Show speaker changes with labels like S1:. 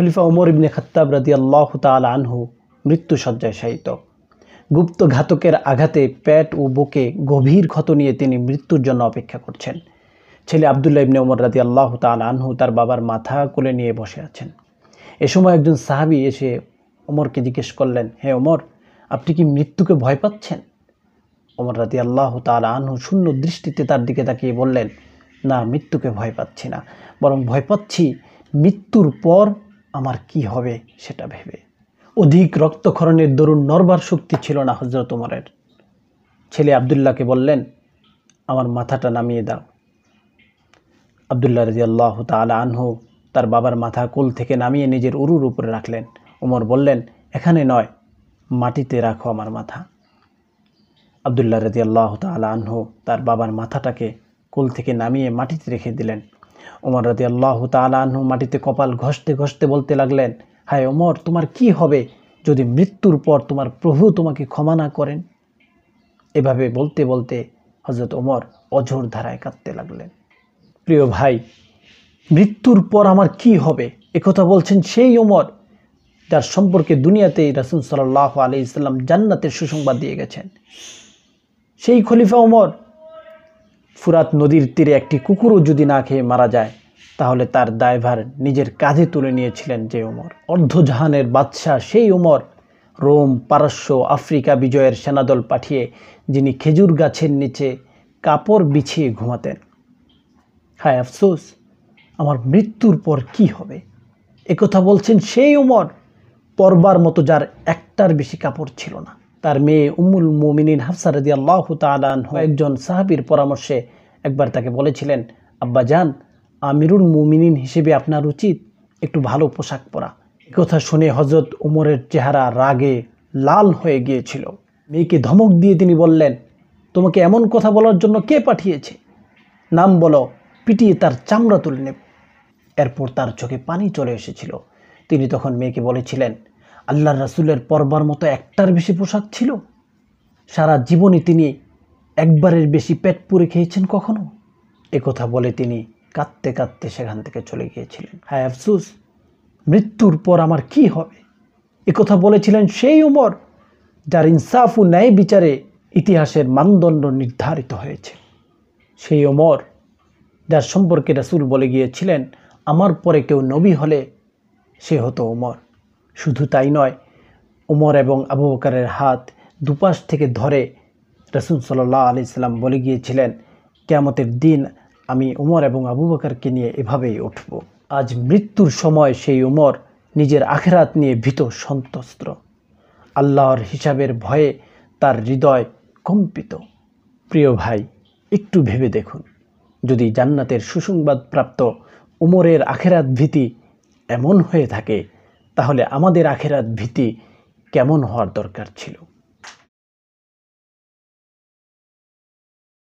S1: খলিফা ওমর ইবনে খাত্তাব রাদি আল্লাহ তাল আনহু মৃত্যুসজ্জায় শায়িত গুপ্ত ঘাতকের আঘাতে প্যাট ও বুকে গভীর ক্ষত নিয়ে তিনি মৃত্যুর জন্য অপেক্ষা করছেন ছেলে আবদুল্লাহ ইবনে ওমর রাদি আল্লাহ তাল আনহু তার বাবার মাথা কোলে নিয়ে বসে আছেন এ সময় একজন সাহাবি এসে ওমরকে জিজ্ঞেস করলেন হে ওমর আপনি কি মৃত্যুকে ভয় পাচ্ছেন ওমর রাতি আল্লাহ তাল আনহু শূন্য দৃষ্টিতে তার দিকে তাকিয়ে বললেন না মৃত্যুকে ভয় পাচ্ছি না বরং ভয় পাচ্ছি মৃত্যুর পর আমার কি হবে সেটা ভেবে অধিক রক্তক্ষরণের দরুন নরবার শক্তি ছিল না হজরত উমরের ছেলে আবদুল্লাহকে বললেন আমার মাথাটা নামিয়ে দাও আবদুল্লাহ রাজি আল্লাহ তালা আনহু তার বাবার মাথা কোল থেকে নামিয়ে নিজের উরুর উপরে রাখলেন উমর বললেন এখানে নয় মাটিতে রাখো আমার মাথা আবদুল্লাহ রাজি আল্লাহ তালা আনহু তার বাবার মাথাটাকে কোল থেকে নামিয়ে মাটিতে রেখে দিলেন ওমর রাজি আল্লাহ তালু মাটিতে কপাল ঘষতে ঘষতে বলতে লাগলেন হায় ওমর তোমার কি হবে যদি মৃত্যুর পর তোমার প্রভু তোমাকে ক্ষমা না করেন এভাবে বলতে বলতে হজরত ওমর অঝোর ধারায় কাঁদতে লাগলেন প্রিয় ভাই মৃত্যুর পর আমার কি হবে একথা বলছেন সেই ওমর যার সম্পর্কে দুনিয়াতে রাসুল সাল্লাহ আলি ইসলাম জান্নাতের সুসংবাদ দিয়ে গেছেন সেই খলিফা ওমর ফুরাত নদীর তীরে একটি কুকুরও যদি না খেয়ে মারা যায় তাহলে তার দায়ভার নিজের কাঁধে তুলে নিয়েছিলেন যে ওমর অর্ধজাহানের বাদশাহ সেই উমর রোম পারস্য আফ্রিকা বিজয়ের সেনাদল পাঠিয়ে যিনি খেজুর গাছের নিচে কাপড় বিছিয়ে ঘুমাতেন হায় আফসোস আমার মৃত্যুর পর কি হবে একথা বলছেন সেই ওমর পরবার মতো যার একটার বেশি কাপড় ছিল না তার মেয়ে উম্মুল মুমিনিন হাফসা রদি আল্লাহ তালান একজন সাহাবির পরামর্শে একবার তাকে বলেছিলেন আব্বা যান আমিরুল মুমিনিন হিসেবে আপনার উচিত একটু ভালো পোশাক পরা কথা শুনে হজরত উমরের চেহারা রাগে লাল হয়ে গিয়েছিল মেয়েকে ধমক দিয়ে তিনি বললেন তোমাকে এমন কথা বলার জন্য কে পাঠিয়েছে নাম বলো পিটিয়ে তার চামড়া তুলে নেব এরপর তার চোখে পানি চলে এসেছিল তিনি তখন মেয়েকে বলেছিলেন আল্লাহ রাসুলের পরবার মতো একটার বেশি পোশাক ছিল সারা জীবনে তিনি একবারের বেশি পেট পুরে খেয়েছেন কখনো কথা বলে তিনি কাঁদতে কাঁদতে সেখান থেকে চলে গিয়েছিলেন হ্যাঁ আফসুস মৃত্যুর পর আমার কি হবে কথা বলেছিলেন সেই উমর যার ইনসাফ ও ন্যায় বিচারে ইতিহাসের মানদণ্ড নির্ধারিত হয়েছে সেই ওমর যার সম্পর্কে রাসুল বলে গিয়েছিলেন আমার পরে কেউ নবী হলে সে হতো ওমর শুধু তাই নয় ওমর এবং আবু বকারের হাত দুপাশ থেকে ধরে রসুল সাল্লাহ আলি সাল্লাম বলে গিয়েছিলেন কেমতের দিন আমি ওমর এবং আবু বকারকে নিয়ে এভাবেই উঠব আজ মৃত্যুর সময় সেই ওমর নিজের আখেরাত নিয়ে ভীত সন্তস্ত্র আল্লাহর হিসাবের ভয়ে তার হৃদয় কম্পিত প্রিয় ভাই একটু ভেবে দেখুন যদি জান্নাতের সুসংবাদপ্রাপ্ত উমরের আখেরাত ভীতি এমন হয়ে থাকে তাহলে আমাদের আখেরাত ভীতি কেমন হওয়ার দরকার ছিল